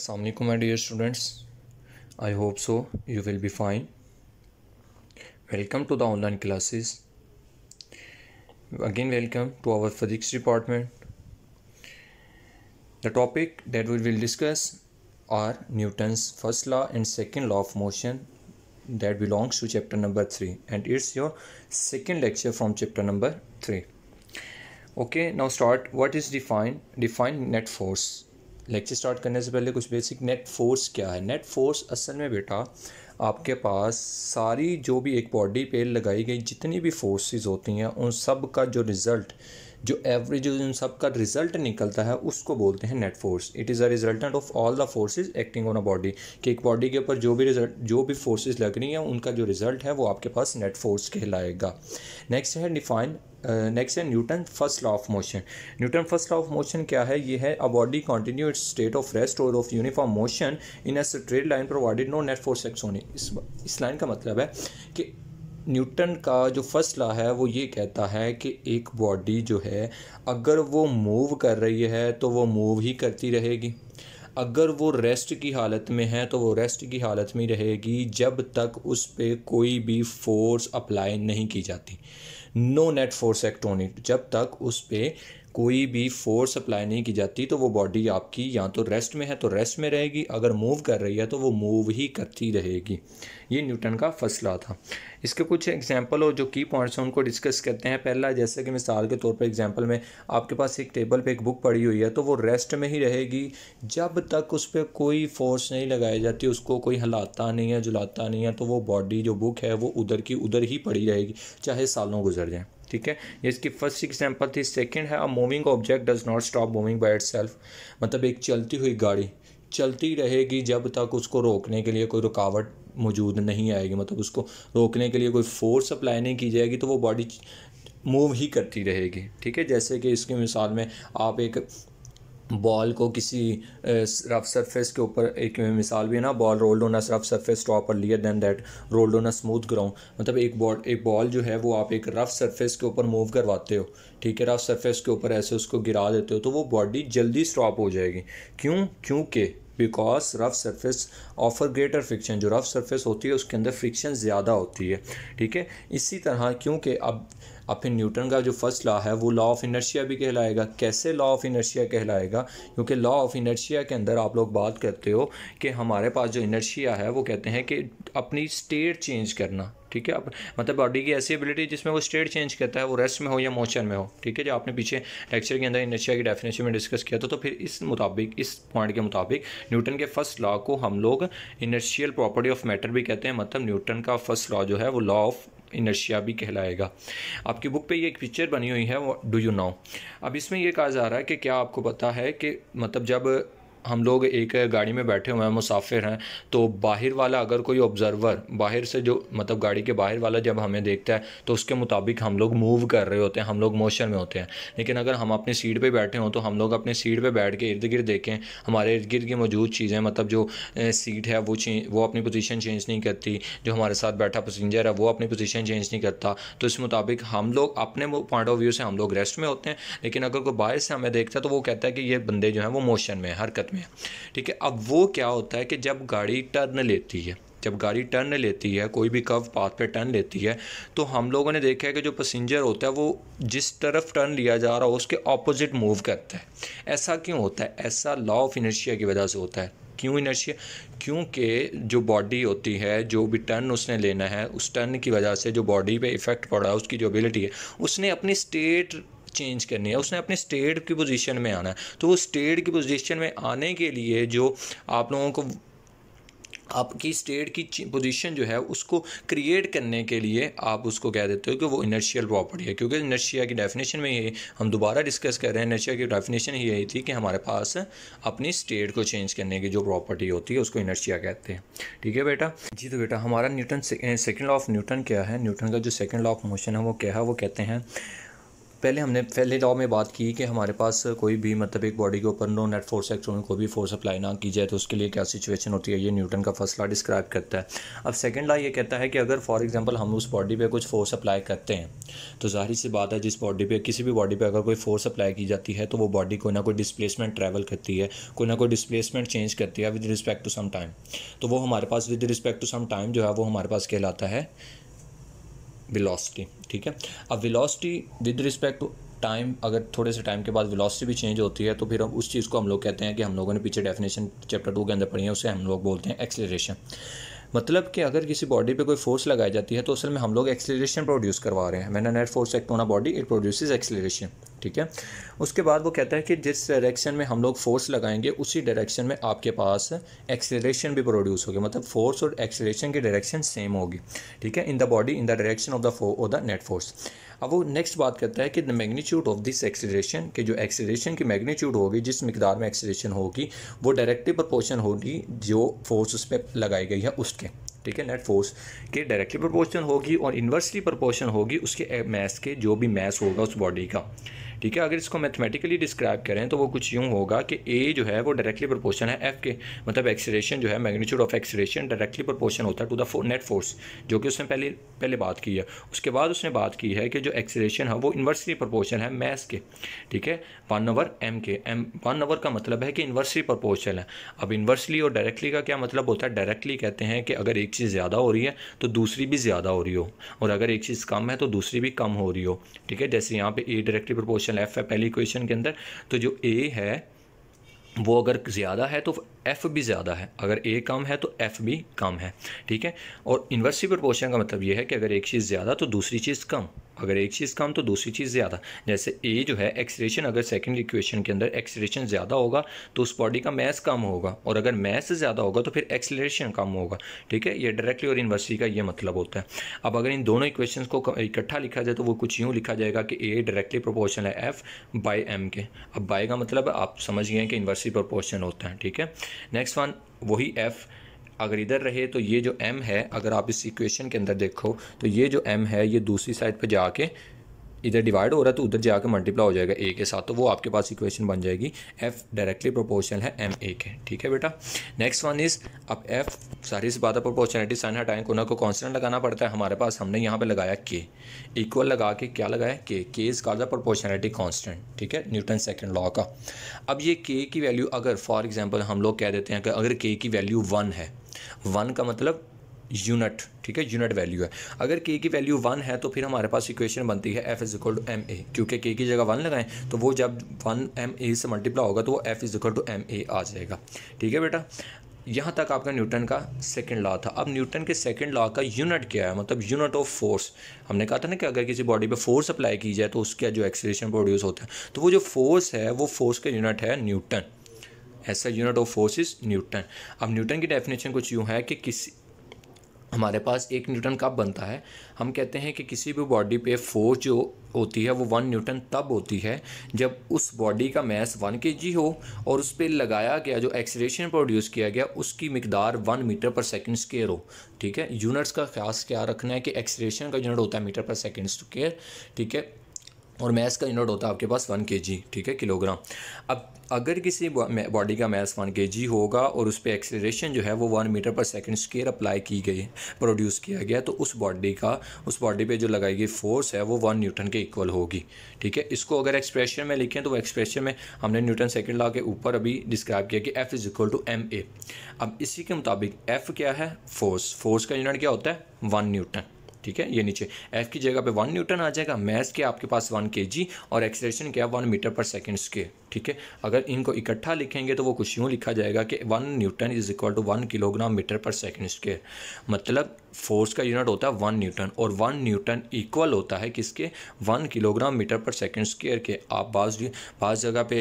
Assalamualaikum my dear students I hope so you will be fine welcome to the online classes again welcome to our physics department the topic that we will discuss are Newton's first law and second law of motion that belongs to chapter number 3 and it's your second lecture from chapter number 3 okay now start what is defined define net force lecture start करने से पहले कुछ basic net force क्या है net force असल में बेटा आपके पास सारी जो भी एक बॉडी पे लगाई गई जितनी भी फोर्सेस होती हैं उन सब का जो रिज़ल्ट जो एवरेज उन सब का रिजल्ट निकलता है उसको बोलते हैं net force it is a resultant of all the forces acting on a body कि एक बॉडी के ऊपर जो भी रिजल्ट जो भी फोर्सेज लग रही हैं उनका जो रिजल्ट है वो आपके पास नेट फोर्स कहलाएगा नेक्स्ट है डिफाइन नेक्स्ट uh, है Newton first law of motion Newton first law of motion क्या है ये है a body continue its state of rest और of uniform motion in a straight line provided no net force एक्स होनी इस इस लाइन का मतलब है कि न्यूटन का जो फर्स्ट लॉ है वो ये कहता है कि एक बॉडी जो है अगर वो मूव कर रही है तो वो मूव ही करती रहेगी अगर वो रेस्ट की हालत में है तो वो रेस्ट की हालत में रहेगी जब तक उस पर कोई भी फोर्स अप्लाई नहीं की जाती no net force act on it जब तक उस पर कोई भी फोर्स अप्लाई नहीं की जाती तो वो बॉडी आपकी या तो रेस्ट में है तो रेस्ट में रहेगी अगर मूव कर रही है तो वो मूव ही करती रहेगी ये न्यूटन का फसला था इसके कुछ एग्जाम्पल और जो की पॉइंट्स हैं उनको डिस्कस करते हैं पहला जैसे कि मिसाल के तौर पर एग्जाम्पल में आपके पास एक टेबल पर एक बुक पड़ी हुई है तो वो रेस्ट में ही रहेगी जब तक उस पर कोई फोर्स नहीं लगाई जाती उसको कोई हिलाता नहीं है जुलाता नहीं है तो वो बॉडी जो बुक है वो उधर की उधर ही पड़ी रहेगी चाहे सालों गुजर जाएँ ठीक है ये इसकी फर्स्ट एग्जाम्पल थी सेकेंड है a moving object does not stop moving by it मतलब एक चलती हुई गाड़ी चलती रहेगी जब तक उसको रोकने के लिए कोई रुकावट मौजूद नहीं आएगी मतलब उसको रोकने के लिए कोई फोर्स अप्लाई नहीं की जाएगी तो वो बॉडी मूव ही करती रहेगी ठीक है जैसे कि इसकी मिसाल में आप एक बॉल को किसी रफ सरफेस के ऊपर एक मिसाल भी है ना ball rolled on a rough surface top और earlier than that rolled on a smooth ground मतलब एक बॉल एक बॉल जो है वो आप एक रफ सरफेस के ऊपर मूव करवाते हो ठीक है रफ सरफेस के ऊपर ऐसे उसको गिरा देते हो तो वो बॉडी जल्दी स्टॉप हो जाएगी क्यों क्योंकि because rough surface offer greater friction जो रफ सरफेस होती है उसके अंदर फ्रिक्शन ज़्यादा होती है ठीक है इसी तरह क्योंकि अब और फिर न्यूटन का जो फर्स्ट लॉ है वो लॉ ऑफ इनर्शिया भी कहलाएगा कैसे लॉ ऑफ इनर्शिया कहलाएगा क्योंकि लॉ ऑफ इनर्शिया के अंदर आप लोग बात करते हो कि हमारे पास जो इनर्शिया है वो कहते हैं कि अपनी स्टेट चेंज करना ठीक है मतलब बॉडी की ऐसी एबिलिटी जिसमें वो स्टेट चेंज करता है वो रेस्ट में हो या मोशन में हो ठीक है जो आपने पीछे लेक्चर के अंदर इनर्शिया की डेफिनेशन में डिस्कस किया था तो फिर इस मुताबिक इस पॉइंट के मुताबिक न्यूटन के फर्स्ट लॉ को हम लोग इनर्शियल प्रॉपर्टी ऑफ मैटर भी कहते हैं मतलब न्यूटन का फर्स्ट लॉ जो है वो लॉ ऑफ इनर्शिया भी कहलाएगा आपकी बुक पे ये एक पिक्चर बनी हुई है डू यू नो अब इसमें यह कहा जा रहा है कि क्या आपको पता है कि मतलब जब हम लोग एक गाड़ी में बैठे हुए हैं मुसाफिर हैं तो बाहर वाला अगर कोई ऑब्ज़र्वर बाहर से जो मतलब गाड़ी के बाहर वाला जब हमें देखता है तो उसके मुताबिक हम लोग मूव कर रहे होते हैं हम लोग मोशन में होते हैं लेकिन अगर हम अपनी सीट पर बैठे हों तो हम लोग अपनी सीट पर बैठ के इर्द गिर्द देखें हमारे इर्द गिर्द की मौजूद चीज़ें मतलब जो सीट है वो वो अपनी पोजीशन चेंज नहीं करती जो हमारे साथ बैठा पसेंजर है वो अपनी पोजीशन चेंज नहीं करता तो इस मुताबिक हम लोग अपने पॉइंट ऑफ व्यू से हम लोग रेस्ट में होते हैं लेकिन अगर कोई बाहर से हमें देखता है तो वो कहता है कि ये बंदे जो हैं वो मोशन में हरकत में ठीक है अब वो क्या होता है कि जब गाड़ी टर्न लेती है जब गाड़ी टर्न लेती है कोई भी कव पाथ पे टर्न लेती है तो हम लोगों ने देखा है कि जो पसेंजर होता है वो जिस तरफ टर्न लिया जा रहा हो उसके ऑपोजिट मूव करता है ऐसा क्यों होता है ऐसा लॉ ऑफ इनर्शिया की वजह से होता है क्यों इनर्शिया क्योंकि जो बॉडी होती है जो भी टर्न उसने लेना है उस टर्न की वजह से जो बॉडी पे इफ़ेक्ट पड़ रहा है उसकी जो एबिलिटी है उसने अपनी स्टेट चेंज करनी है उसने अपने स्टेट की पोजीशन में आना है तो वो स्टेट की पोजीशन में आने के लिए जो आप लोगों को आपकी स्टेट की पोजीशन जो है उसको क्रिएट करने के लिए आप उसको कह देते हो कि वो इनर्शियल प्रॉपर्टी है क्योंकि इनर्शिया की डेफिनेशन में ये हम दोबारा डिस्कस कर रहे हैं इनर्शिया की डेफिनेशन ही यही थी कि हमारे पास अपनी स्टेट को चेंज करने की जो प्रॉपर्टी होती है उसको इनर्शिया कहते हैं ठीक है बेटा जी तो बेटा हमारा Newton second law of Newton क्या है न्यूटन का जो सेकेंड लॉ ऑफ मोशन है वो क्या है वो कहते हैं पहले हमने पहले लॉ में बात की कि हमारे पास कोई भी मतलब एक बॉडी के ऊपर नो नेट फोर्स एक्शन को भी फोर्स अप्लाई ना की जाए तो उसके लिए क्या सिचुएशन होती है ये न्यूटन का फर्स्ट लॉ डिस्क्राइब करता है अब सेकेंड लॉ ये कहता है कि अगर फॉर एग्जाम्पल हम उस बॉडी पर कुछ फोर्स अप्लाई करते हैं तो जाहिर सी बात है जिस बॉडी पर किसी भी बॉडी पर अगर कोई फोर्स अप्लाई की जाती है तो वो बॉडी कोई ना कोई डिसप्लेसमेंट ट्रैवल करती है कोई ना कोई डिसप्लेसमेंट चेंज करती है with respect to some time तो वो हमारे पास with respect to some time जो है वो हमारे पास कहलाता है विलॉसिटी ठीक है अब velocity with respect to time अगर थोड़े से टाइम के बाद विलॉसिटी भी चेंज होती है तो फिर हम उस चीज़ को हम लोग कहते हैं कि हम लोगों ने पीछे डेफिनेशन चैप्टर टू के अंदर पढ़ी है उसे हम लोग बोलते हैं एक्सेलरेशन मतलब कि अगर किसी बॉडी पे कोई फोर्स लगाई जाती है तो असल में हम लोग एक्सेलरेशन प्रोड्यूस करवा रहे हैं मैंने net force act on body it produces acceleration ठीक है उसके बाद वो कहता है कि जिस डायरेक्शन में हम लोग फोर्स लगाएंगे उसी डायरेक्शन में आपके पास एक्सेलेशन भी प्रोड्यूस होगी मतलब फोर्स और एक्सेलेशन की डायरेक्शन सेम होगी ठीक है in the body in the direction of the of the net force अब वो नेक्स्ट बात करता है कि the magnitude of this acceleration के जो एक्सेलेशन की मैग्नीट्यूड होगी जिस मिकदार में एक्सेलेशन होगी वो डायरेक्टली प्रपोर्शन होगी जो फोर्स उस पर लगाई गई है उसके ठीक है नेट फोर्स के डायरेक्टली प्रपोर्शन होगी और इन्वर्सली प्रपोर्शन होगी उसके मैस के जो भी मैस होगा उस बॉडी का ठीक है अगर इसको मैथमेटिकली डिस्क्राइब करें तो वो कुछ यूँ होगा कि ए जो है वो डायरेक्टली प्रोपोर्शन है एफ के मतलब एक्सरेशन जो है magnitude of acceleration directly proportion होता है टू द नेट फोर्स जो कि उसने पहले पहले बात की है उसके बाद उसने बात की है कि जो एक्सरेशन है वो इन्वर्सली प्रोपोर्शन है मैस के ठीक है वन ओवर एम के एम वन ओवर का मतलब है कि इन्वर्सली प्रोपोर्शन है अब इन्वर्सली और डायरेक्टली का क्या मतलब होता है डायरेक्टली कहते हैं कि अगर एक चीज़ ज़्यादा हो रही है तो दूसरी भी ज़्यादा हो रही हो और अगर एक चीज़ कम है तो दूसरी भी कम हो रही हो ठीक है जैसे यहाँ पर A directly proportion question F है पहली क्वेश्चन के अंदर तो जो ए है वो अगर ज़्यादा है तो एफ़ भी ज़्यादा है अगर ए कम है तो एफ़ भी कम है ठीक है और इन्वर्सिव प्रपोर्शन का मतलब ये है कि अगर एक चीज़ ज़्यादा तो दूसरी चीज़ कम अगर एक चीज़ कम तो दूसरी चीज़ ज़्यादा जैसे ए जो है एक्सरेशन अगर सेकेंड इक्वेशन के अंदर एक्सरेशन ज़्यादा होगा तो उस बॉडी का मैस कम होगा और अगर मैस ज़्यादा होगा तो फिर एक्सलेशन कम होगा ठीक है ये डायरेक्टली और यूनिवर्सिटी का ये मतलब होता है अब अगर इन दोनों इक्वेशन को इकट्ठा लिखा जाए तो वो कुछ यूँ लिखा जाएगा कि ए डायरेक्टली प्रोपोर्शन है एफ बाई एम के अब बाई का मतलब आप समझ गए कि यूनिवर्सिटी प्रोपोर्शन होता है ठीक है नेक्स्ट वन वही एफ़ अगर इधर रहे तो ये जो एम है अगर आप इस इक्वेशन के अंदर देखो तो ये जो एम है ये दूसरी साइड पर जाके इधर डिवाइड हो रहा है तो उधर जाकर मल्टीप्लाई हो जाएगा ए के साथ तो वो आपके पास इक्वेशन बन जाएगी एफ डायरेक्टली प्रोपोर्शनल है एम ए के ठीक है बेटा नेक्स्ट वन इज़ अब एफ सारी से है प्रोपोर्शनलिटी साइन हटाएं कोना को कॉन्सटेंट लगाना पड़ता है हमारे पास हमने यहाँ पे लगाया के इक्वल लगा के क्या लगाया के के इज़ का प्रोपोर्शनलिटी कॉन्स्टेंट ठीक है न्यूटन सेकेंड लॉ का अब ये के की वैल्यू अगर फॉर एग्जाम्पल हम लोग कह देते हैं कि अगर के की वैल्यू वन है वन का मतलब यूनिट ठीक है यूनिट वैल्यू है अगर के की वैल्यू वन है तो फिर हमारे पास इक्वेशन बनती है F is equal to M A क्योंकि के की जगह वन लगाएं तो वो जब वन एम ए से मल्टीप्लाई होगा तो वो F is equal to M A आ जाएगा ठीक है बेटा यहाँ तक आपका न्यूटन का सेकंड लॉ था अब न्यूटन के सेकंड लॉ का यूनिट क्या है मतलब यूनिट ऑफ फोर्स हमने कहा था ना कि अगर किसी बॉडी पे फोर्स अप्लाई की जाए तो उसका जो एक्सीलेशन प्रोड्यूस होता है तो वो जो फोर्स है वो फोर्स का यूनिट है न्यूटन ऐसा unit of force is newton अब न्यूटन की डेफिनेशन कुछ यूँ है कि किसी हमारे पास एक न्यूटन कब बनता है हम कहते हैं कि किसी भी बॉडी पे फोर्स जो होती है वो वन न्यूटन तब होती है जब उस बॉडी का मैस वन के जी हो और उस पर लगाया गया जो एक्सलेशन प्रोड्यूस किया गया उसकी मकदार one metre per second square हो ठीक है यूनिट्स का खास क्या रखना है कि एक्सलेशन का यूनिट होता है मीटर पर सेकेंड स्केयर ठीक है और मैस का यूनिट होता है आपके पास वन के जी ठीक है किलोग्राम अब अगर किसी बॉडी का मैस वन के जी होगा और उस पर एक्सेलरेशन जो है वो one metre per second square apply की गई प्रोड्यूस किया गया तो उस बॉडी का उस बॉडी पे जो लगाई गई फोर्स है वो वन न्यूटन के इक्वल होगी ठीक है इसको अगर एक्सप्रेशन में लिखें तो वो एक्सप्रेशन में हमने न्यूटन सेकेंड ला के ऊपर अभी डिस्क्राइब किया कि F is equal to M A अब इसी के मुताबिक एफ़ क्या है फोर्स फोर्स का यूनिट क्या होता है वन न्यूटन ठीक है ये नीचे एफ की जगह पे वन न्यूटन आ जाएगा मैथ के आपके पास वन के जी और एक्सेलेशन क्या वन मीटर पर सेकेंड्स के ठीक है अगर इनको इकट्ठा लिखेंगे तो वो कुछ यूँ लिखा जाएगा कि one newton is equal to one kilogram metre per second square मतलब फोर्स का यूनिट होता है वन न्यूटन और वन न्यूटन इक्वल होता है किसके one kilogram metre per second square के आप बाज बाज जगह पे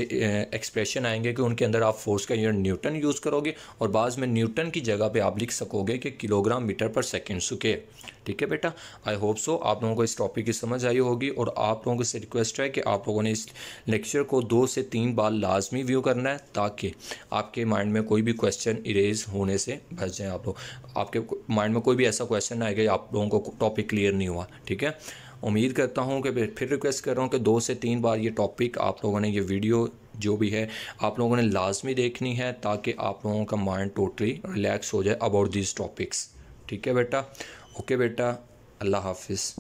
एक्सप्रेशन आएंगे कि उनके अंदर आप फोर्स का यूनिट न्यूटन यूज़ करोगे और बाज में न्यूटन की जगह पे आप लिख सकोगे कि kilogram metre per second square ठीक है बेटा आई होप सो आप लोगों को इस टॉपिक की समझ आई होगी और आप लोगों से रिक्वेस्ट है कि आप लोगों ने इस लेक्चर को दो से तीन तीन बार लाजमी व्यू करना है ताकि आपके माइंड में कोई भी क्वेश्चन इरेज होने से बच जाए आप लोग आपके माइंड में कोई भी ऐसा क्वेश्चन ना आएगा आप लोगों को टॉपिक क्लियर नहीं हुआ ठीक है उम्मीद करता हूँ कि फिर रिक्वेस्ट कर रहा हूँ कि दो से तीन बार ये टॉपिक आप लोगों ने ये वीडियो जो भी है आप लोगों ने लाजमी देखनी है ताकि आप लोगों का माइंड टोटली रिलैक्स हो जाए अबाउट दिस टॉपिक्स ठीक है बेटा ओके बेटा अल्लाह हाफिज़